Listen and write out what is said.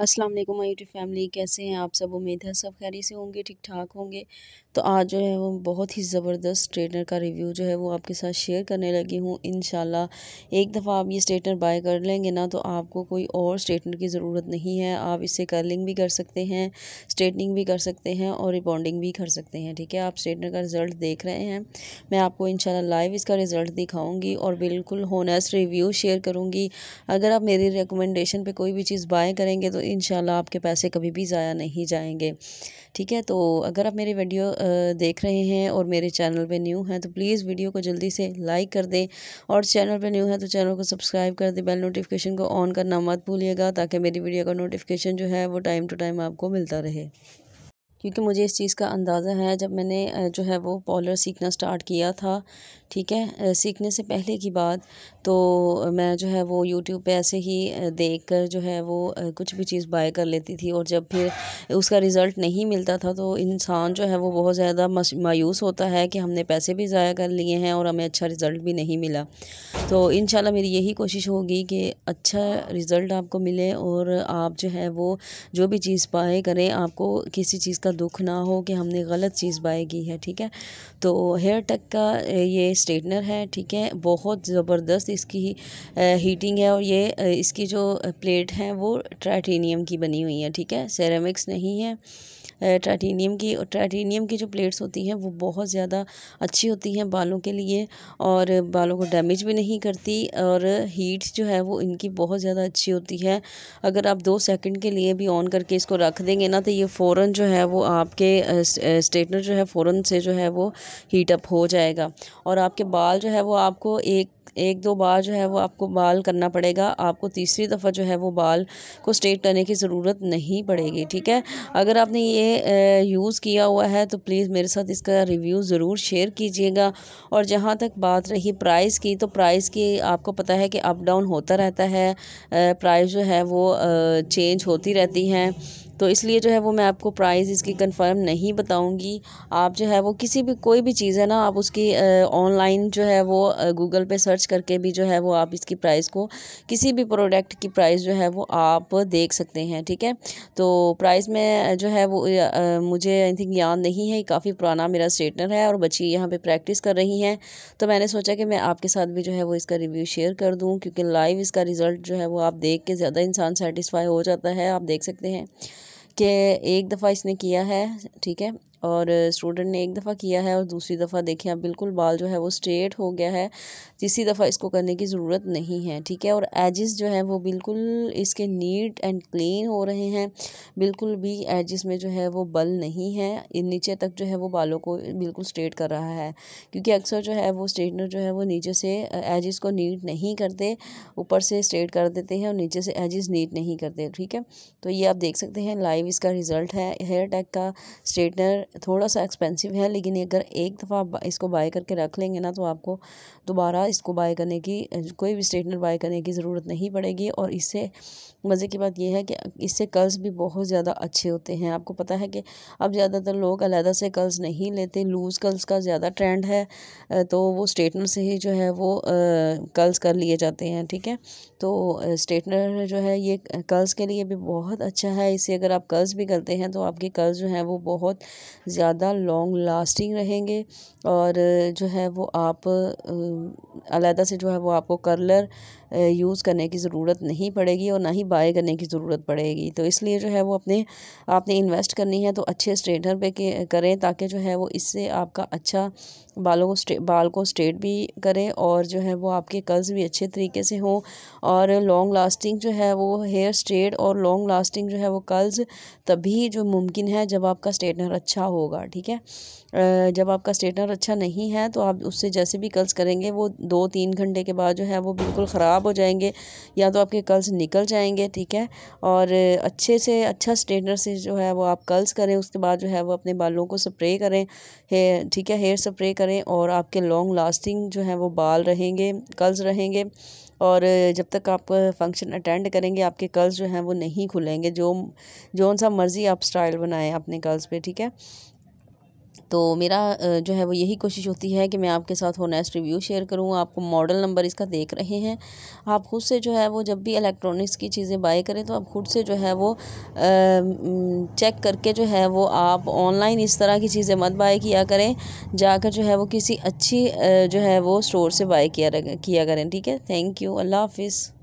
अस्सलाम वालेकुम my YouTube family कैसे हैं आप सब उम्मीद है सब खैरी से होंगे ठीक ठाक होंगे तो आज जो है वो बहुत ही ज़बरदस्त स्ट्रेटनर का रिव्यू जो है वो आपके साथ शेयर करने लगी हूँ इन एक दफ़ा आप ये स्ट्रेटनर बाय कर लेंगे ना तो आपको कोई और स्ट्रेटनर की ज़रूरत नहीं है आप इससे कर्लिंग भी कर सकते हैं स्ट्रेटनिंग भी कर सकते हैं और रिबॉन्डिंग भी कर सकते हैं ठीक है आप स्ट्रेटनर का रिज़ल्ट देख रहे हैं मैं आपको इन लाइव इसका रिज़ल्ट दिखाऊँगी और बिल्कुल होनेस्ट रिव्यू शेयर करूँगी अगर आप मेरी रिकमेंडेशन पर कोई भी चीज़ बाय करेंगे तो इन आपके पैसे कभी भी ज़ाया नहीं जाएंगे ठीक है तो अगर आप मेरी वीडियो देख रहे हैं और मेरे चैनल पे न्यू हैं तो प्लीज़ वीडियो को जल्दी से लाइक कर दें और चैनल पे न्यू है तो चैनल को सब्सक्राइब कर दें बेल नोटिफिकेशन को ऑन करना मत भूलिएगा ताकि मेरी वीडियो का नोटिफिकेशन जो है वो टाइम टू टाइम आपको मिलता रहे क्योंकि मुझे इस चीज़ का अंदाज़ा है जब मैंने जो है वो पॉलर सीखना स्टार्ट किया था ठीक है सीखने से पहले की बात तो मैं जो है वो यूट्यूब पे ऐसे ही देख कर जो है वो कुछ भी चीज़ बाय कर लेती थी और जब फिर उसका रिज़ल्ट नहीं मिलता था तो इंसान जो है वो बहुत ज़्यादा मायूस होता है कि हमने पैसे भी ज़ाया कर लिए हैं और हमें अच्छा रिज़ल्ट भी नहीं मिला तो इन मेरी यही कोशिश होगी कि अच्छा रिज़ल्ट आपको मिले और आप जो है वो जो भी चीज़ बाय करें आपको किसी चीज़ का दुख ना हो कि हमने गलत चीज़ बाय की है ठीक है तो हेयर टक का ये स्ट्रेटनर है ठीक है बहुत ज़बरदस्त इसकी हीटिंग है और ये इसकी जो प्लेट है वो ट्राइटेनियम की बनी हुई है ठीक है सेरेमिक्स नहीं है टाइटेनियम की और की जो प्लेट्स होती हैं वो बहुत ज़्यादा अच्छी होती हैं बालों के लिए और बालों को डैमेज भी नहीं करती और हीट जो है वो इनकी बहुत ज़्यादा अच्छी होती है अगर आप दो सेकंड के लिए भी ऑन करके इसको रख देंगे ना तो ये फ़ौर जो है वो आपके स्ट्रेटनर जो है फ़ौर से जो है वो हीटअप हो जाएगा और आपके बाल जो है वो आपको एक एक दो बार जो है वो आपको बाल करना पड़ेगा आपको तीसरी दफ़ा जो है वो बाल को स्ट्रेट करने की ज़रूरत नहीं पड़ेगी ठीक है अगर आपने ये यूज़ किया हुआ है तो प्लीज़ मेरे साथ इसका रिव्यू ज़रूर शेयर कीजिएगा और जहाँ तक बात रही प्राइस की तो प्राइस की आपको पता है कि अप डाउन होता रहता है प्राइस जो है वो चेंज होती रहती हैं तो इसलिए जो है वो मैं आपको प्राइस इसकी कंफर्म नहीं बताऊंगी आप जो है वो किसी भी कोई भी चीज़ है ना आप उसकी ऑनलाइन जो है वो गूगल पे सर्च करके भी जो है वो आप इसकी प्राइस को किसी भी प्रोडक्ट की प्राइस जो है वो आप देख सकते हैं ठीक है तो प्राइस में जो है वो आ, मुझे आई थिंक याद नहीं है काफ़ी पुराना मेरा स्ट्रेटनर है और बच्ची यहाँ पर प्रैक्टिस कर रही हैं तो मैंने सोचा कि मैं आपके साथ भी जो है वो इसका रिव्यू शेयर कर दूँ क्योंकि लाइव इसका रिज़ल्ट जो है वो आप देख के ज़्यादा इंसान सेटिस्फाई हो जाता है आप देख सकते हैं कि एक दफ़ा इसने किया है ठीक है और स्टूडेंट ने एक दफ़ा किया है और दूसरी दफ़ा देखें आप बिल्कुल बाल जो है वो स्ट्रेट हो गया है तीसरी दफ़ा इसको करने की ज़रूरत नहीं है ठीक है और एजिस जो है वो बिल्कुल इसके नीट एंड क्लीन हो रहे हैं बिल्कुल भी एजिस में जो है वो बल नहीं है नीचे तक जो है वो बालों को बिल्कुल स्ट्रेट कर रहा है क्योंकि अक्सर जो है वो स्ट्रेटनर जो है वो नीचे से एजिस को नीट नहीं करते ऊपर से स्ट्रेट कर देते हैं और नीचे से एजिस नीट नहीं करते ठीक है तो ये आप देख सकते हैं लाइव इसका रिज़ल्ट है हेयर टैग का स्ट्रेटनर थोड़ा सा एक्सपेंसिव है लेकिन अगर एक दफ़ा आप इसको बाय करके रख लेंगे ना तो आपको दोबारा इसको बाय करने की कोई भी स्ट्रेटनर बाय करने की ज़रूरत नहीं पड़ेगी और इससे मज़े की बात यह है कि इससे कर्ल्स भी बहुत ज़्यादा अच्छे होते हैं आपको पता है कि अब ज़्यादातर लोग अलहदा से कर्ल्स नहीं लेते लूज़ कर्ल्स का ज़्यादा ट्रेंड है तो वो स्ट्रेटनर से ही जो है वो कर्ल्स कर लिए जाते हैं ठीक है तो स्ट्रेटनर जो है ये कर्ल्स के लिए भी बहुत अच्छा है इससे अगर आप कर्ल्स भी करते हैं तो आपके कर्ल्स जो हैं वो बहुत ज़्यादा लॉन्ग लास्टिंग रहेंगे और जो है वो आप अलग से जो है वो आपको कर्लर यूज़ करने की ज़रूरत नहीं पड़ेगी और ना ही बाय करने की ज़रूरत पड़ेगी तो इसलिए जो है वो अपने आपने इन्वेस्ट करनी है तो अच्छे स्ट्रेटनर पे करें ताकि जो है वो इससे आपका अच्छा बालों को बाल को स्ट्रेट भी करें और जो है वो आपके कल्स भी अच्छे तरीके से हों और लॉन्ग लास्टिंग जो है वो हेयर स्ट्रेट और लॉन्ग लास्टिंग जो है वो कल्स तभी जो मुमकिन है जब आपका स्ट्रेटनर अच्छा हो होगा ठीक है जब आपका स्ट्रेटनर अच्छा नहीं है तो आप उससे जैसे भी कल्स करेंगे वो दो तीन घंटे के बाद जो है वो बिल्कुल ख़राब हो जाएंगे या तो आपके कल्स निकल जाएंगे ठीक है और अच्छे से अच्छा स्ट्रेटनर से जो है वो आप कल्स करें उसके बाद जो है वो अपने बालों को स्प्रे करें ठीक है हेयर स्प्रे करें और आपके लॉन्ग लास्टिंग जो है वो बाल रहेंगे कल्स रहेंगे और जब तक आप फंक्शन अटेंड करेंगे आपके कर्ल्स जो हैं वो नहीं खुलेंगे जो जो सा मर्ज़ी आप स्टाइल बनाएं अपने कर्ल्स पे ठीक है तो मेरा जो है वो यही कोशिश होती है कि मैं आपके साथ होनेस्ट रिव्यू शेयर करूँ आपको मॉडल नंबर इसका देख रहे हैं आप खुद से जो है वो जब भी इलेक्ट्रॉनिक्स की चीज़ें बाई करें तो आप खुद से जो है वो चेक करके जो है वो आप ऑनलाइन इस तरह की चीज़ें मत बाय किया करें जाकर जो है वो किसी अच्छी जो है वो स्टोर से बाई किया किया करें ठीक है थैंक यू अल्लाह हाफिज़